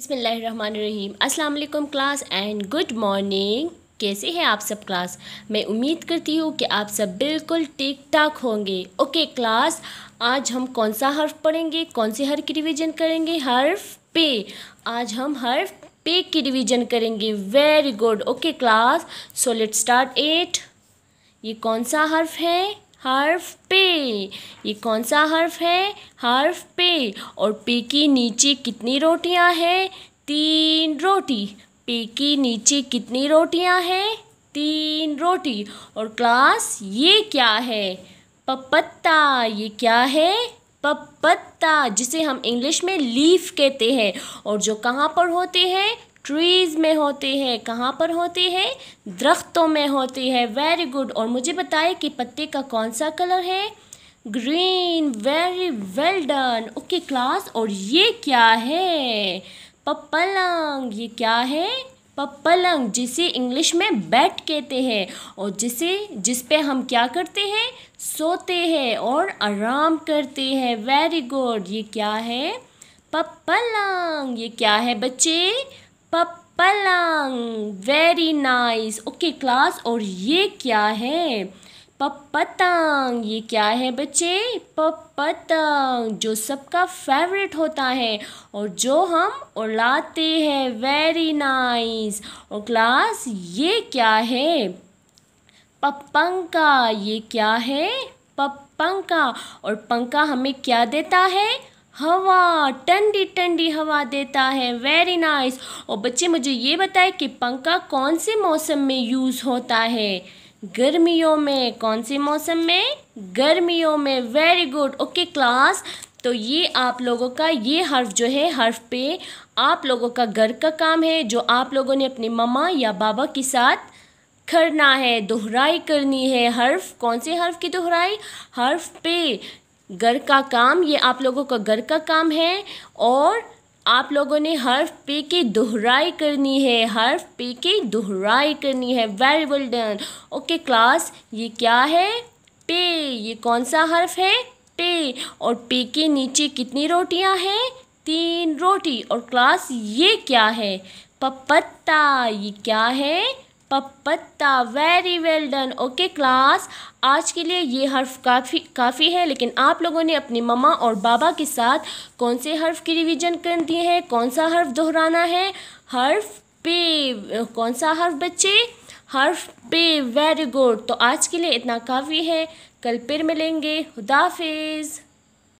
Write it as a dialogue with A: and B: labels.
A: बिसमीम अस्सलाम class and good morning कैसे हैं आप सब क्लास मैं उम्मीद करती हूँ कि आप सब बिल्कुल ठीक ठाक होंगे ओके क्लास आज हम कौन सा हर्फ पढ़ेंगे कौन से हर्फ की रिवीजन करेंगे हर्फ पे आज हम हर्फ पे की रिवीजन करेंगे very good okay class so let start at ये कौन सा हर्फ है हर्फ पे ये कौन सा हर्फ है हर्फ पे और पे की नीचे कितनी रोटियां हैं तीन रोटी पे की नीचे कितनी रोटियां हैं तीन रोटी और क्लास ये क्या है पपत्ता ये क्या है पपत्ता जिसे हम इंग्लिश में लीफ कहते हैं और जो कहाँ पर होते हैं ट्रीज़ में होते हैं कहाँ पर होते हैं दरख्तों में होते हैं वेरी गुड और मुझे बताए कि पत्ते का कौन सा कलर है green very well done okay class और ये क्या है पपलंग ये क्या है पपलंग जिसे इंग्लिश में बैट कहते हैं और जिसे जिस पे हम क्या करते हैं सोते हैं और आराम करते हैं वेरी गुड ये क्या है पपलंग ये क्या है बच्चे पपलंग वेरी नाइस ओके क्लास और ये क्या है पपतंग ये क्या है बच्चे पपतंग जो सबका फेवरेट होता है और जो हम उड़ाते हैं वेरी नाइस और क्लास ये क्या है पपंका ये क्या है पपंका और पंखा हमें क्या देता है हवा टंडी टंडी हवा देता है वेरी नाइस और बच्चे मुझे ये बताएं कि पंखा कौन से मौसम में यूज़ होता है गर्मियों में कौन से मौसम में गर्मियों में वेरी गुड ओके क्लास तो ये आप लोगों का ये हर्फ जो है हर्फ पे आप लोगों का घर का काम है जो आप लोगों ने अपने मम्मा या बाबा के साथ करना है दोहराई करनी है हर्फ कौन से हर्फ की दोहराई हर्फ पे घर का काम ये आप लोगों का घर का काम है और आप लोगों ने हर्फ पे की दोहराई करनी है हर्फ पे की दोहराई करनी है very well done okay class ये क्या है पे ये कौन सा हर्फ है पे और पे के नीचे कितनी रोटियां हैं तीन रोटी और क्लास ये क्या है पपत्ता ये क्या है पपत्ता very well done okay class आज के लिए ये हर्फ काफ़ी काफ़ी है लेकिन आप लोगों ने अपने ममा और बाबा के साथ कौन से हर्फ की रिवीजन कर दी है कौन सा हर्फ दोहराना है हर्फ पे कौन सा हर्फ बच्चे हर्फ पे वेरी गुड तो आज के लिए इतना काफ़ी है कल फिर मिलेंगे खुदाफिज़